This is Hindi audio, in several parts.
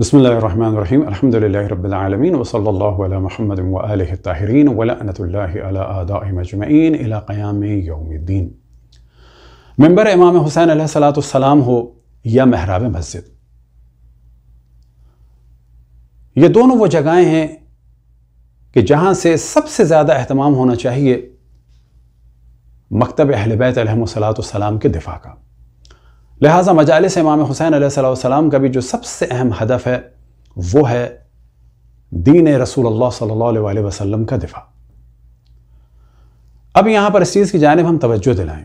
بسم الله الرحمن الرحيم الحمد لله رب العالمين وصلى الله على محمد وآله الطاهرين ولعنة الله على آدائهم أجمعين إلى قيام يوم الدين منبر امام حسين عليه الصلاة والسلام هو يا محراب مسجد یہ دونوں وہ جگہیں ہیں کہ جہاں سے سب سے زیادہ اہتمام ہونا چاہیے مکتب اہل بیت علیہ السلام کے دفاع کا लिहाजा मजालस इमाम हुसैन आसम का भी जो सबसे अहम हदफ है वो है दीन रसूल सल्ला वसम का दिफा अब यहाँ पर इस चीज़ की जानब हम तोज्जो दिलाएं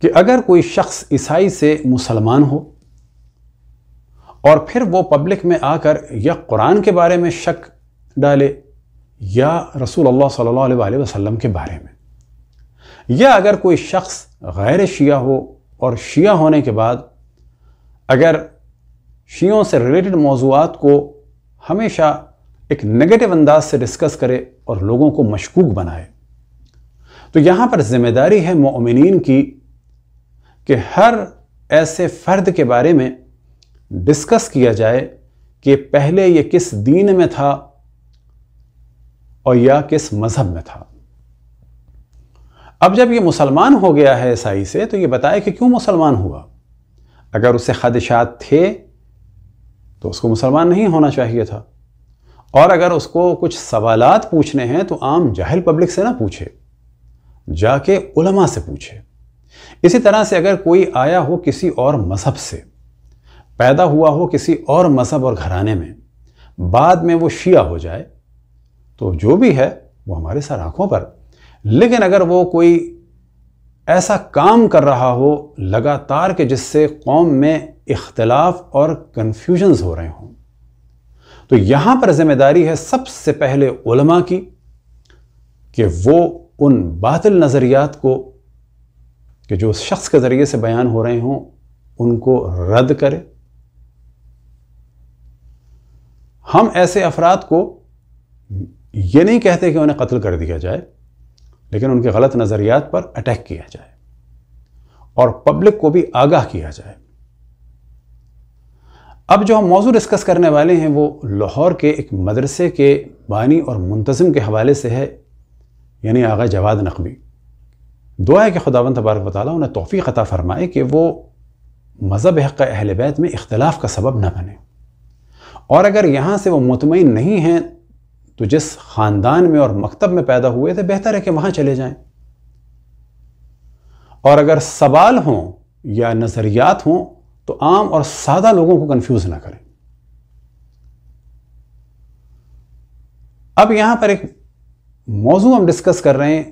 कि अगर कोई शख्स ईसाई से मुसलमान हो और फिर वो पब्लिक में आकर या कुरान के बारे में शक डाले या रसूल अल्लाह सल्लल्लाहु अलैहि वसल्लम के बारे में या अगर कोई शख्स गैर शिया हो और शिया होने के बाद अगर शियों से रिलेटेड मौजूद को हमेशा एक नेगेटिव अंदाज से डिस्कस करे और लोगों को मशकूक बनाए तो यहाँ पर जिम्मेदारी है मोमिन की कि हर ऐसे फ़र्द के बारे में डिस्कस किया जाए कि पहले ये किस दीन में था और या किस मज़हब में था अब जब ये मुसलमान हो गया है ईसाई से तो ये बताए कि क्यों मुसलमान हुआ अगर उसे खदशात थे तो उसको मुसलमान नहीं होना चाहिए था और अगर उसको कुछ सवालात पूछने हैं तो आम जाहिल पब्लिक से ना पूछे जाके उलमा से पूछे इसी तरह से अगर कोई आया हो किसी और मज़हब से पैदा हुआ हो किसी और मज़हब और घराने में बाद में वो शिया हो जाए तो जो भी है वो हमारे सर आंखों पर लेकिन अगर वो कोई ऐसा काम कर रहा हो लगातार के जिससे कौम में इख्तलाफ और कन्फ्यूजन्स हो रहे हों तो यहाँ पर जिम्मेदारी है सबसे पहले उलमा की कि वो उन बातिल नज़रियात को कि जो उस शख्स के ज़रिए से बयान हो रहे हों उनको रद्द करे हम ऐसे अफराद को ये नहीं कहते कि उन्हें कत्ल कर दिया जाए लेकिन उनके गलत नज़रियात पर अटैक किया जाए और पब्लिक को भी आगाह किया जाए अब जो हम मौजू डिस्कस करने वाले हैं वो लाहौर के एक मदरसे के बानी और मुंतज़म के हवाले से है यानी आगा जवाद नकवी दुआ है कि खुदावन तबारक वाली उन्हें तोफ़ी अता फ़रमाए कि वो मज़हब हक़ अहल बैत में इख्तलाफ का सबब न बने और अगर यहाँ से वो मुतमिन नहीं हैं तो जिस ख़ानदान में और मकतब में पैदा हुए थे बेहतर है कि वहां चले जाएं और अगर सवाल हों या नज़रियात हों तो आम और सादा लोगों को कंफ्यूज ना करें अब यहां पर एक मौजू हम डिस्कस कर रहे हैं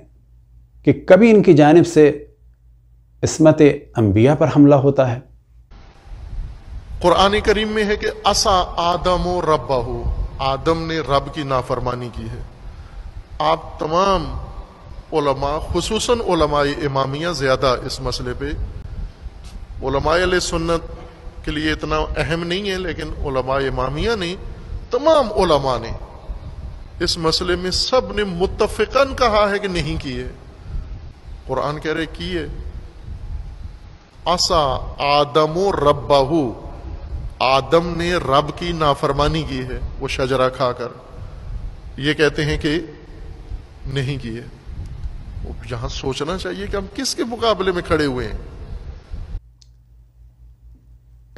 कि कभी इनकी जानब से इसमत अंबिया पर हमला होता है कुरानी करीम में है कि असा आदम रब्बा हो आदम ने रब की नाफरमानी की है आप तमाम ओलमा खसूस इमामिया ज़्यादा इस मसले पर सुन्नत के लिए इतना अहम नहीं है लेकिन उलमाए इमामिया ने तमाम ओलमा ने इस मसले में सब ने मुतफिकन कहा है कि नहीं किए कुरान कह रहे किए आसा आदमो रब्बाहू आदम ने रब की नाफरमानी की है वो शजरा खाकर ये कहते हैं कि नहीं की है यहां सोचना चाहिए कि हम किसके मुकाबले में खड़े हुए हैं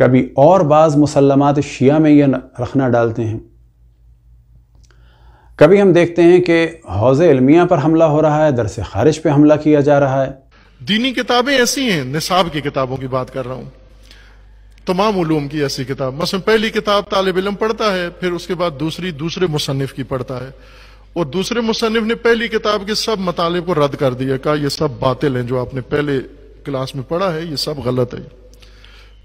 कभी और बाज़ मुसलमत शिया में यह रखना डालते हैं कभी हम देखते हैं कि हौज़ इलमिया पर हमला हो रहा है दरसे खारिज पर हमला किया जा रहा है दीनी किताबें ऐसी हैं निसाब की किताबों की बात कर रहा हूं तमाम उलूम की ऐसी किताब मसलन पहली किताब तालब इलम पढ़ता है फिर उसके बाद दूसरी दूसरे मुसनफ़ की पढ़ता है और दूसरे मुसनफ़ ने पहली किताब के सब मताले को रद्द कर दिया कहा यह सब बातिल हैं जो आपने पहले क्लास में पढ़ा है ये सब गलत है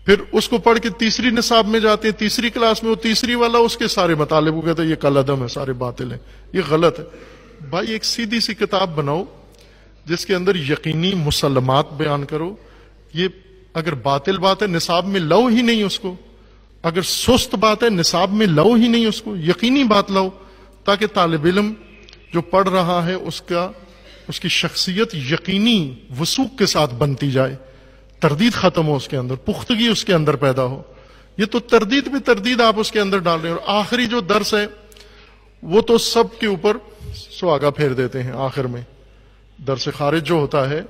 फिर उसको पढ़ के तीसरी निसाब में जाते हैं तीसरी क्लास में वो तीसरी वाला उसके सारे मताले को कहते हैं ये कलदम है सारे बातिल हैं ये गलत है भाई एक सीधी सी किताब बनाओ जिसके अंदर यकीनी मुसलमात बयान करो ये अगर बातिल बात है निसाब में लो ही नहीं उसको अगर सुस्त बात है निसाब में लो ही नहीं उसको यकीनी बात लो ताकि तालब इलम जो पढ़ रहा है उसका उसकी शख्सियत यकीनी वसूख के साथ बनती जाए तरदीद ख़त्म हो उसके अंदर पुख्तगी उसके अंदर पैदा हो ये तो तरदीद भी तरदीद आप उसके अंदर डाल रहे हैं और आखिरी जो दर्स है वो तो सब के ऊपर सुहागा फेर देते हैं आखिर में दर्स खारिज जो होता है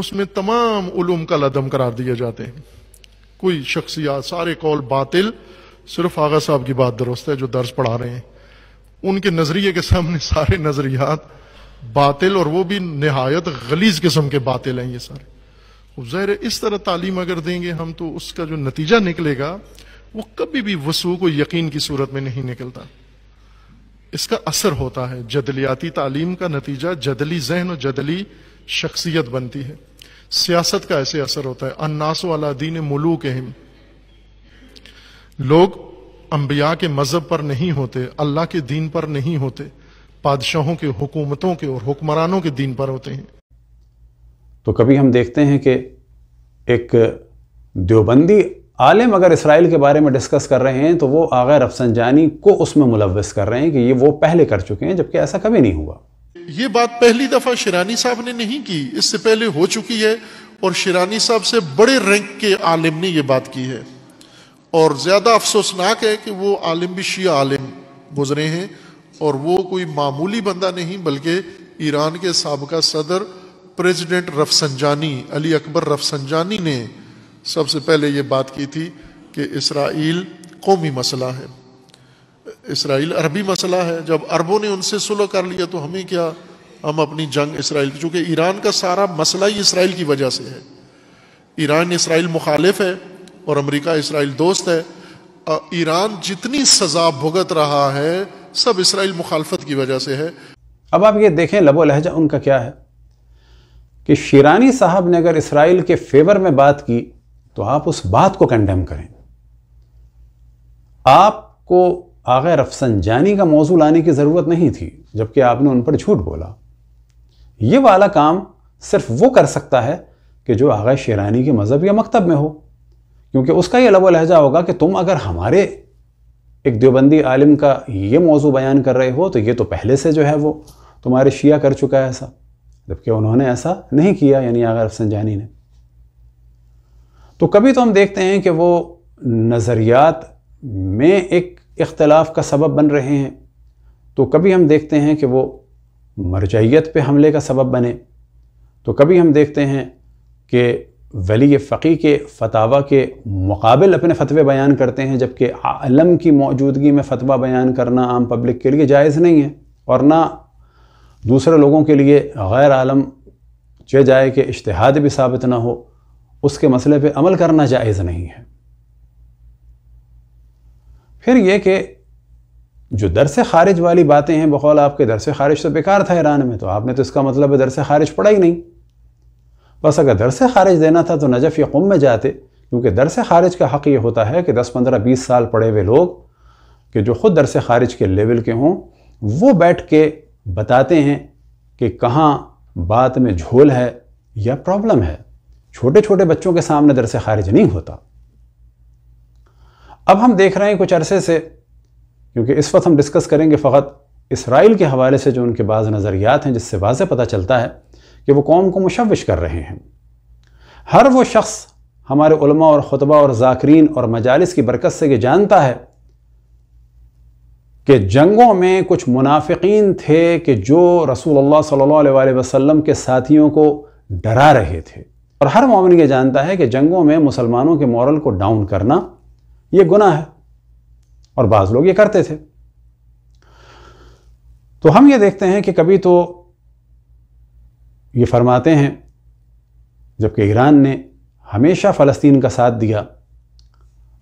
उसमें तमाम उलूम का लदम करार दिए जाते हैं कोई शख्सियात सारे कौल बातिल सिर्फ आगा साहब की बात दुरुस्त है जो दर्ज पढ़ा रहे हैं उनके नज़रिए के सामने सारे नज़रियात बातिल और वो भी नहायत गलीज किस्म के बातिल हैं ये सारे जहर इस तरह तालीम अगर देंगे हम तो उसका जो नतीजा निकलेगा वो कभी भी वसू को यकीन की सूरत में नहीं निकलता इसका असर होता है जदलियाती तालीम का नतीजा जदली जहन और जदली शख्सियत बनती है सियासत का ऐसे असर होता है अन्नास वाला दीन मुलूक हिम लोग अंबिया के मजहब पर नहीं होते अल्लाह के दीन पर नहीं होते बादशाहों के हुकूमतों के और हुक्मरानों के दीन पर होते हैं तो कभी हम देखते हैं कि एक देवबंदी आलिम अगर इसराइल के बारे में डिस्कस कर रहे हैं तो वो आगे रफसनजानी को उसमें मुलवस कर रहे हैं कि ये वो पहले कर चुके हैं जबकि ऐसा कभी नहीं हुआ ये बात पहली दफा शिरानी साहब ने नहीं की इससे पहले हो चुकी है और शिरानी साहब से बड़े रैंक के आलिम ने यह बात की है और ज़्यादा अफसोसनाक है कि वो आलिम भी शिया आलिम गुजरे हैं और वो कोई मामूली बंदा नहीं बल्कि ईरान के सबका सदर president Rafsanjani Ali Akbar Rafsanjani ने सबसे पहले ये बात की थी कि इसराइल कौमी मसला है इसराइल अरबी मसला है जब अरबों ने उनसे सुलह कर लिया तो हमें क्या हम अपनी जंग इसराइल की चूँकि ईरान का सारा मसला ही इसराइल की वजह से है ईरान इसराइल मुखालिफ है और अमरीका इसराइल दोस्त है ईरान जितनी सजा भुगत रहा है सब इसराइल मुखालफत की वजह से है अब आप ये देखें लबो लहजा उनका क्या है कि शिरानी साहब ने अगर इसराइल के फेवर में बात की तो आप उस बात को कंडेम करें आपको रफसन रफसंजानी का मौजू लाने की ज़रूरत नहीं थी जबकि आपने उन पर झूठ बोला ये वाला काम सिर्फ वो कर सकता है कि जो आगे शेरानी के मज़हब या मकतब में हो क्योंकि उसका ये लब लहजा होगा कि तुम अगर हमारे एक देवबंदी आलिम का ये मौजू बयान कर रहे हो तो ये तो पहले से जो है वो तुम्हारे शिया कर चुका है ऐसा जबकि उन्होंने ऐसा नहीं किया यानी रफसन रफसंजानी ने तो कभी तो हम देखते हैं कि वो नज़रियात में एक इख्तलाफ का सबब बन रहे हैं तो कभी हम देखते हैं कि वो मरजहीत पे हमले का सबब बने तो कभी हम देखते हैं कि वली फ़की के फतावा के मुकाबल अपने फतवे बयान करते हैं जबकि आलम की मौजूदगी में फतवा बयान करना आम पब्लिक के लिए जायज़ नहीं है और ना दूसरे लोगों के लिए गैर आलम चे जाए कि इश्तहाद भी साबित ना हो उसके मसले पे अमल करना जायज़ नहीं है फिर ये कि जो दर से खारिज वाली बातें हैं बकौल आपके दर से खारिज तो बेकार था ईरान में तो आपने तो इसका मतलब है दर से खारिज पढ़ा ही नहीं बस अगर दर से खारिज देना था तो नजफ़ या कुम में जाते क्योंकि दर से खारिज का हक़ ये होता है कि दस पंद्रह बीस साल पढ़े हुए लोग कि जो ख़ुद दर से खारिज के लेवल के हों वो बैठ के बताते हैं कि कहाँ बात में झोल है या प्रॉब्लम है छोटे छोटे बच्चों के सामने दर से खारिज नहीं होता अब हम देख रहे हैं कुछ अरसे से क्योंकि इस वक्त हम डिस्कस करेंगे फ़कत इसराइल के हवाले से जो उनके बाज़ नज़रियात हैं जिससे वाज पता चलता है कि वो कौम को मुशविश कर रहे हैं हर वो शख्स हमारे उलमा और खुतबा और जाकरीन और मजालस की बरकत से ये जानता है कि जंगों में कुछ मुनाफिकीन थे कि जो रसूल सल्लल्लाहु अलैहि वसल्लम के साथियों को डरा रहे थे और हर मामले ये जानता है कि जंगों में मुसलमानों के मॉरल को डाउन करना ये गुना है और बाज लोग ये करते थे तो हम ये देखते हैं कि कभी तो ये फरमाते हैं जबकि ईरान ने हमेशा फ़लस्तीन का साथ दिया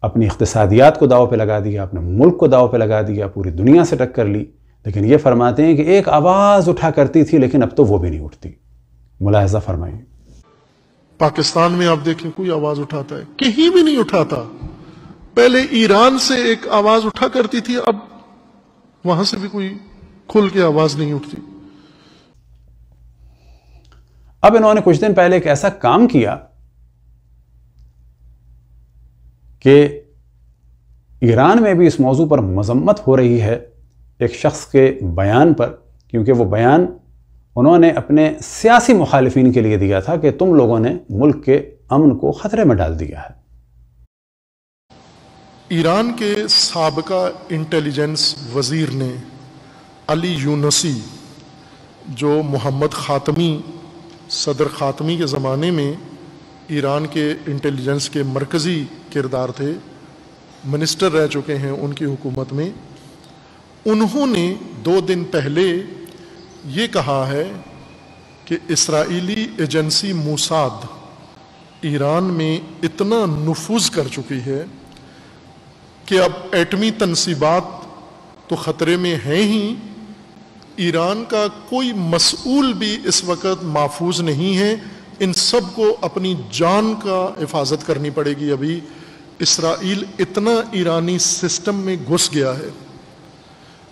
अपनी इकतसादियात को दाव पे लगा दिया अपने मुल्क को दाव पे लगा दिया पूरी दुनिया से टक्कर ली लेकिन ये फरमाते हैं कि एक आवाज़ उठा करती थी लेकिन अब तो वो भी नहीं उठती मुलाहजा फरमाइए पाकिस्तान में आप देखें कोई आवाज़ उठाता है कहीं भी नहीं उठाता पहले ईरान से एक आवाज उठा करती थी अब वहां से भी कोई खुल के आवाज नहीं उठती अब इन्होंने कुछ दिन पहले एक ऐसा काम किया कि ईरान में भी इस मौजू पर मजम्मत हो रही है एक शख्स के बयान पर क्योंकि वो बयान उन्होंने अपने सियासी मुखालफी के लिए दिया था कि तुम लोगों ने मुल्क के अमन को ख़तरे में डाल दिया है ईरान के सबका इंटेलिजेंस वज़ीर ने अली यूनसी जो मोहम्मद ख़ातमी सदर ख़ातमी के ज़माने में ईरान के इंटेलिजेंस के मरकज़ी किरदार थे मिनिस्टर रह चुके हैं उनकी हुकूमत में उन्होंने दो दिन पहले ये कहा है कि इसराइली एजेंसी मूसाद ईरान में इतना नफूज कर चुकी है कि अब एटमी तनसीबात तो ख़तरे में हैं ही ईरान का कोई मसूल भी इस वक्त महफूज नहीं है इन सब को अपनी जान का हिफाजत करनी पड़ेगी अभी इसराइल इतना ईरानी सिस्टम में घुस गया है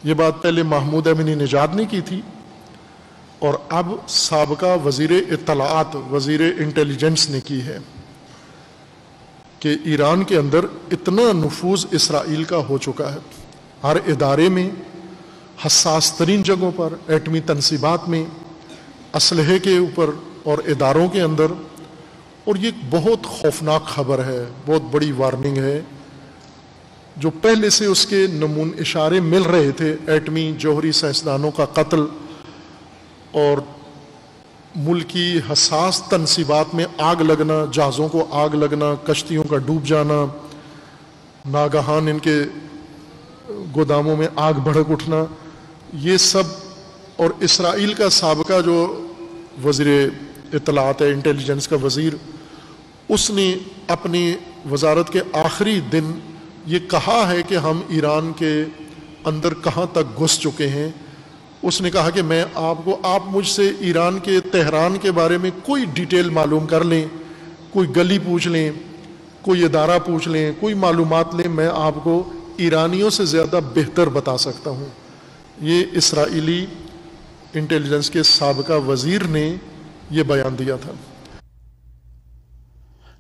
ये बात पहले महमूद अमिनी निजात ने की थी और अब सबका वजीर इतलात वज़ी इंटेलिजेंस ने की है कि ईरान के अंदर इतना नफूज इसराइल का हो चुका है हर इदारे में हसास तरीन जगहों पर एटमी तनसीबात में इसल के ऊपर और इदारों के अंदर और ये बहुत खौफनाक खबर है बहुत बड़ी वार्निंग है जो पहले से उसके नमून इशारे मिल रहे थे एटमी जौहरी साइंसदानों का कत्ल और मुल्क हसास तनसीबात में आग लगना जहाज़ों को आग लगना कश्तियों का डूब जाना नागहान इनके गोदामों में आग भड़क उठना ये सब और इसराइल का सबका जो वजीर इतलात है इंटेलिजेंस का वज़ीर उसने अपनी वजारत के आखिरी दिन ये कहा है कि हम ईरान के अंदर कहाँ तक घुस चुके हैं उसने कहा कि मैं आपको आप मुझसे ईरान के तहरान के बारे में कोई डिटेल मालूम कर लें कोई गली पूछ लें कोई अदारा पूछ लें कोई मालूम लें मैं आपको ईरानियों से ज़्यादा बेहतर बता सकता हूँ ये इसराइली इंटेलिजेंस के सबका वज़ीर ने यह बयान दिया था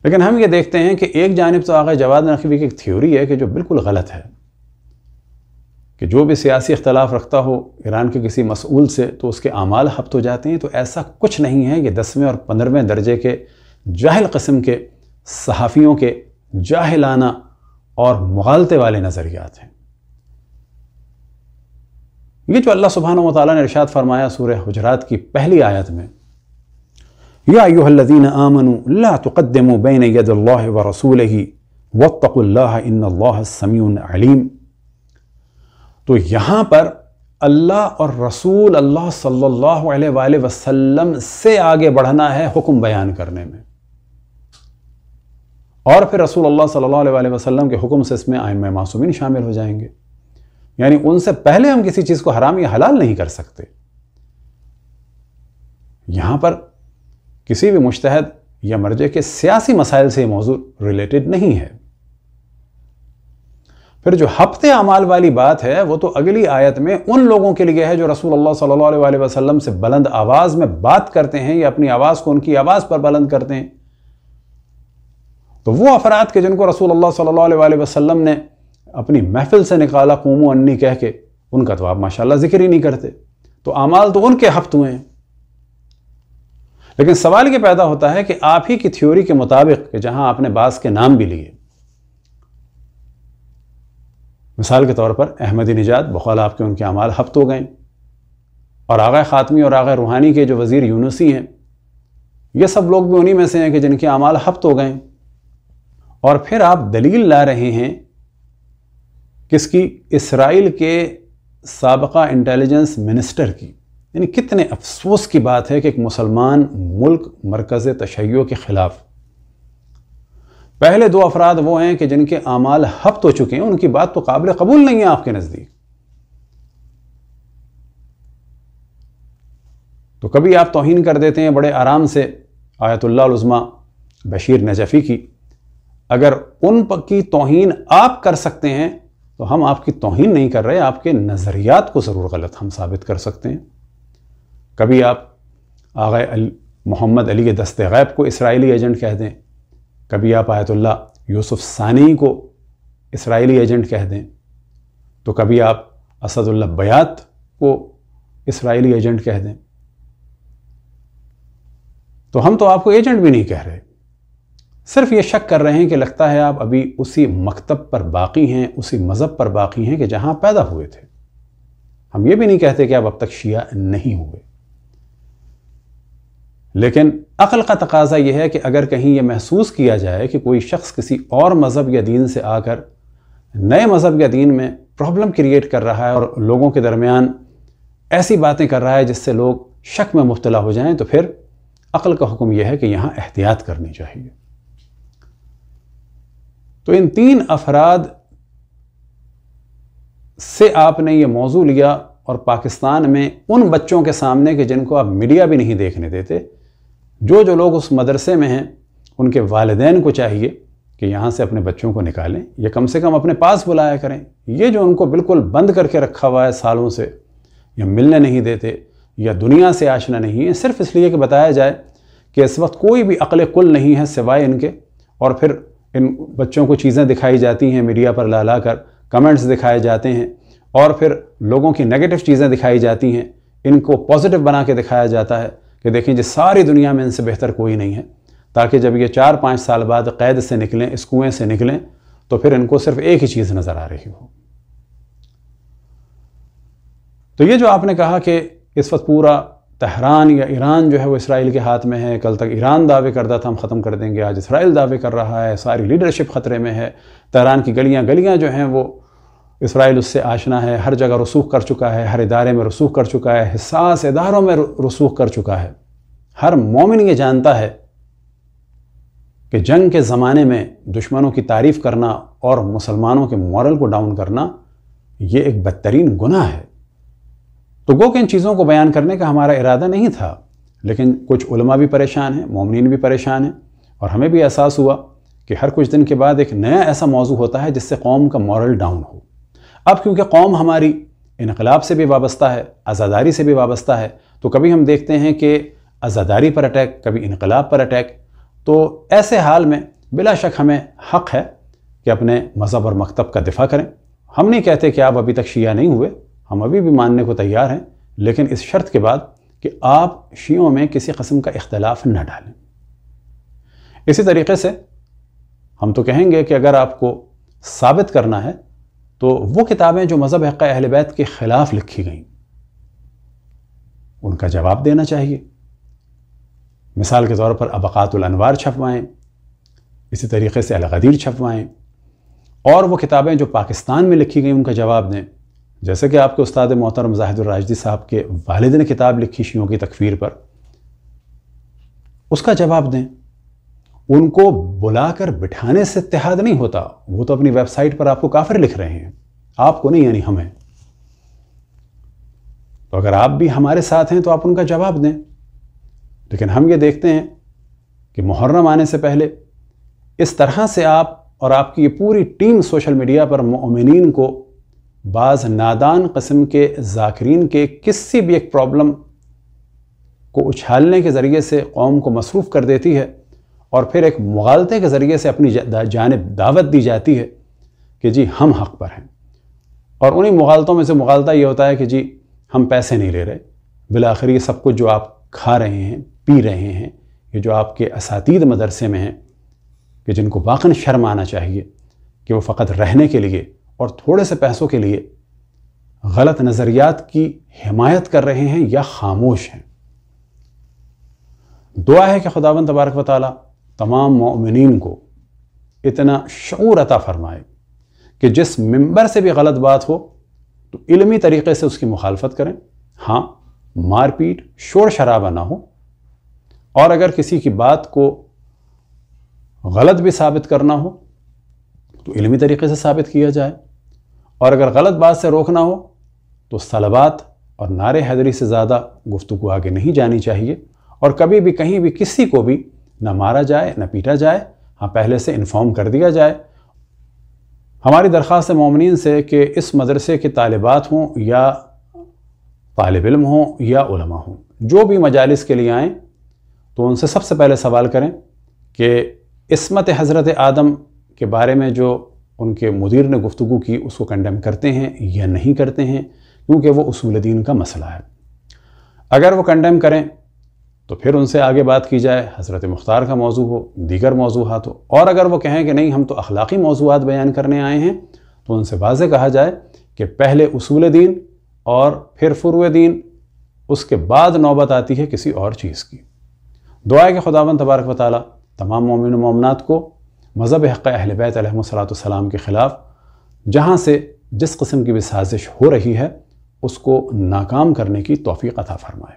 लेकिन हम ये देखते हैं कि एक जानब तो आगे जवाद नकवी की एक थ्योरी है कि जो बिल्कुल गलत है कि जो भी सियासी अख्तलाफ रखता हो ईरान के किसी मसूल से तो उसके अमाल हफ्त हो जाते हैं तो ऐसा कुछ नहीं है कि दसवें और पंद्रहवें दर्जे के जाहिल कस्म के सहाफ़ियों के जाहिलाना और मगालते वाले नज़रियात हैं ये जो अल्लाह सुबहान वाली ने इरशाद फरमाया सूर हजरात की पहली आयत में यादीन आमनु ला तुक़दम बैन यद व रसूल ही वक्त इन अलीम तो यहाँ पर अल्लाह और रसूल अल्लाह सल्लल्लाहु अलैहि वसल्लम से आगे बढ़ना है हुक्म बयान करने में और फिर रसूल अल्लाह सल्लल्लाहु अलैहि वसल्लम के हुक्म से इसमें आयम मासूमिन शामिल हो जाएंगे यानी उनसे पहले हम किसी चीज़ को हराम या हलाल नहीं कर सकते यहाँ पर किसी भी मुश्तहद या मर्जे के सियासी मसाइल से ये मौजूद रिलेटेड नहीं है फिर जो हफ्ते अमाल वाली बात है वो तो अगली आयत में उन लोगों के लिए है जो रसूल अल्लाह सल्लल्लाहु अलैहि वसल्लम से बुलंद आवाज़ में बात करते हैं या अपनी आवाज़ को उनकी आवाज़ पर बुलंद करते हैं तो वो अफराद के जिनको रसूल अल्लाह सल्लल्लाहु अलैहि वसल्लम ने अपनी महफिल से निकाला कूमो अन्नी कह के उनका तो आप माशाल्लाह जिक्र ही नहीं करते तो अमाल तो उनके हफ्त हुए हैं लेकिन सवाल यह पैदा होता है कि आप ही की थ्योरी के मुताबिक जहां आपने बास के नाम भी लिए मिसाल के तौर पर अहमदी निजात बकौल आपके उनके अमाल हफ्त हो गए और आगे ख़ातमी और आगे रूहानी के जो वज़ीर यूनुसी हैं ये सब लोग भी उन्हीं में से हैं कि जिनके अमाल हफ्त हो गए और फिर आप दलील ला रहे हैं किसकी इसराइल के सबका इंटेलिजेंस मिनिस्टर की यानी कितने अफसोस की बात है कि एक मुसलमान मुल्क मरकज़ तशैयों के ख़िलाफ़ पहले दो अफराद वो हैं कि जिनके अमाल हफ्त हो चुके हैं उनकी बात तो काबिल कबूल नहीं है आपके नज़दीक तो कभी आप तोहन कर देते हैं बड़े आराम से आयतुल्लाज़मा बशीर नजफ़ी की अगर उन की तोहन आप कर सकते हैं तो हम आपकी तोहन नहीं कर रहे आपके नज़रियात को ज़रूर गलत हम साबित कर सकते हैं कभी आप आगे मोहम्मद अली दस्ते गैब को इसराइली एजेंट कह दें कभी आप आयतुल्ला यूसुफ सानी को इसराइली एजेंट कह दें तो कभी आप असदुल्ला बयात को इसराइली एजेंट कह दें तो हम तो आपको एजेंट भी नहीं कह रहे सिर्फ ये शक कर रहे हैं कि लगता है आप अभी उसी मकतब पर बाकी हैं उसी मज़हब पर बाकी हैं कि जहाँ पैदा हुए थे हम ये भी नहीं कहते कि आप अब तक शिया नहीं हुए लेकिन अक़ल का तकाजा यह है कि अगर कहीं ये महसूस किया जाए कि कोई शख्स किसी और मज़हब या दीन से आकर नए मज़हब या दीन में प्रॉब्लम क्रिएट कर रहा है और लोगों के दरमियान ऐसी बातें कर रहा है जिससे लोग शक में मुब्तला हो जाएं तो फिर अक़ल का हुक्म यह है कि यहाँ एहतियात करनी चाहिए तो इन तीन अफराद से आपने ये मौजू लिया और पाकिस्तान में उन बच्चों के सामने के जिनको आप मीडिया भी नहीं देखने देते जो जो लोग उस मदरसे में हैं उनके वालदेन को चाहिए कि यहाँ से अपने बच्चों को निकालें या कम से कम अपने पास बुलाया करें ये जो उनको बिल्कुल बंद करके रखा हुआ है सालों से या मिलने नहीं देते या दुनिया से आशना नहीं है सिर्फ इसलिए कि बताया जाए कि इस वक्त कोई भी अकल कुल नहीं है सिवाय इनके और फिर इन बच्चों को चीज़ें दिखाई जाती हैं मीडिया पर ला ला कर कमेंट्स दिखाए जाते हैं और फिर लोगों की नेगेटिव चीज़ें दिखाई जाती हैं इनको पॉजिटिव बना के दिखाया जाता है कि देखें जी सारी दुनिया में इनसे बेहतर कोई नहीं है ताकि जब ये चार पाँच साल बाद कैद से निकलें इस कुएँ से निकलें तो फिर इनको सिर्फ एक ही चीज़ नज़र आ रही हो तो ये जो आपने कहा कि इस वक्त पूरा तहरान या ईरान जो है वो इसराइल के हाथ में है कल तक ईरान दावे करता था हम ख़त्म कर देंगे आज इसराइल दावे कर रहा है सारी लीडरशिप ख़तरे में है तहरान की गलियाँ गलियाँ जो हैं वो इसराइल उससे आशना है हर जगह रसूख कर चुका है हर इदारे में रसूख कर चुका है हिसास इदारों में रसूख कर चुका है हर मोमिन ये जानता है कि जंग के ज़माने में दुश्मनों की तारीफ़ करना और मुसलमानों के मॉरल को डाउन करना ये एक बदतरीन गुना है तो गो कि इन चीज़ों को बयान करने का हमारा इरादा नहीं था लेकिन कुछ उलमा भी परेशान हैं मोमिन भी परेशान हैं और हमें भी एहसास हुआ कि हर कुछ दिन के बाद एक नया ऐसा मौजू होता है जिससे कौम का मॉरल डाउन हो अब क्योंकि कौम हमारी इनकलाब से भी वाबस्ता है आज़ादारी से भी वाबस्ता है तो कभी हम देखते हैं कि आज़ादारी पर अटैक कभी इनकलाब पर अटैक तो ऐसे हाल में बिला शक हमें हक़ है कि अपने मज़हब और मकतब का दिफा करें हम नहीं कहते कि आप अभी तक शिया नहीं हुए हम अभी भी मानने को तैयार हैं लेकिन इस शर्त के बाद कि आप शियों में किसी कस्म का इख्तलाफ न डालें इसी तरीके से हम तो कहेंगे कि अगर आपको साबित करना है तो वो किताबें जो मज़हब हक़ अहल बैत के ख़िलाफ़ लिखी गई उनका जवाब देना चाहिए मिसाल के तौर पर अबकातलनवार छपवाएँ इसी तरीके से अलगदीर छपवाएँ और वो किताबें जो पाकिस्तान में लिखी गई उनका जवाब दें जैसे कि आपके उस्ताद मोहतरम जाहिदुलराजदी साहब के वालद ने किताब लिखी शियों की तकफीर पर उसका जवाब दें उनको बुलाकर बिठाने से इतिहाद नहीं होता वो तो अपनी वेबसाइट पर आपको काफिर लिख रहे हैं आपको नहीं यानी हमें तो अगर आप भी हमारे साथ हैं तो आप उनका जवाब दें लेकिन हम ये देखते हैं कि मुहर्रम आने से पहले इस तरह से आप और आपकी ये पूरी टीम सोशल मीडिया पर ममिन को बाज़ नादान कस्म के जाकरीन के किसी भी एक प्रॉब्लम को उछालने के ज़रिए से कौम को मसरूफ़ कर देती है और फिर एक मुगालते के ज़रिए से अपनी जानब दावत दी जाती है कि जी हम हक पर हैं और उन्हीं मुगालतों में से मुगालता ये होता है कि जी हम पैसे नहीं ले रहे बिलाखिर ये सब कुछ जो आप खा रहे हैं पी रहे हैं ये जो आपके असातीद मदरसे में हैं कि जिनको वाकन शर्म आना चाहिए कि वो फ़कत रहने के लिए और थोड़े से पैसों के लिए गलत नज़रियात की हमायत कर रहे हैं या खामोश हैं दुआ है कि खुदावन तबारक वाली तमाम ममिन को इतना शूर अता फरमाए कि जिस मंबर से भी गलत बात हो तो इलमी तरीके से उसकी मुखालफत करें हाँ मारपीट शोर शराबा ना हो और अगर किसी की बात को गलत भी साबित करना हो तो इलमी तरीके से साबित किया जाए और अगर गलत बात से रोकना हो तो सलबात और नारे हैदरी से ज़्यादा गुफ्तु आगे नहीं जानी चाहिए और कभी भी कहीं भी किसी को भी ना मारा जाए ना पीटा जाए हाँ पहले से इन्फॉर्म कर दिया जाए हमारी दरख्वास्त ममिन से कि इस मदरसे के तालबात हों या तालब इम हों या उलमा हों जो भी मजालस के लिए आएँ तो उनसे सबसे पहले सवाल करें कि इसमत हज़रत आदम के बारे में जो उनके मुदीर ने गुफ्तु की उसको कंडेम करते हैं या नहीं करते हैं क्योंकि वह उसूल दीन का मसला है अगर वह कंडेम करें तो फिर उनसे आगे बात की जाए हज़रत मुख्तार का मौजू हो दीगर मौजूद हो और अगर वो कहें कि नहीं हम तो अखलाक़ी मौजूद बयान करने आए हैं तो उनसे वाज कहा जाए कि पहले उसूल दीन और फिर फुरु दीन उसके बाद नौबत आती है किसी और चीज़ की दुआ के खुदा तबारक वाली तमाम ममिन ममनात को मज़हब हक़ अहल बैतम के ख़िलाफ़ जहाँ से जिस कस्म की भी साजिश हो रही है उसको नाकाम करने की तोफ़ी अथा फ़रमाए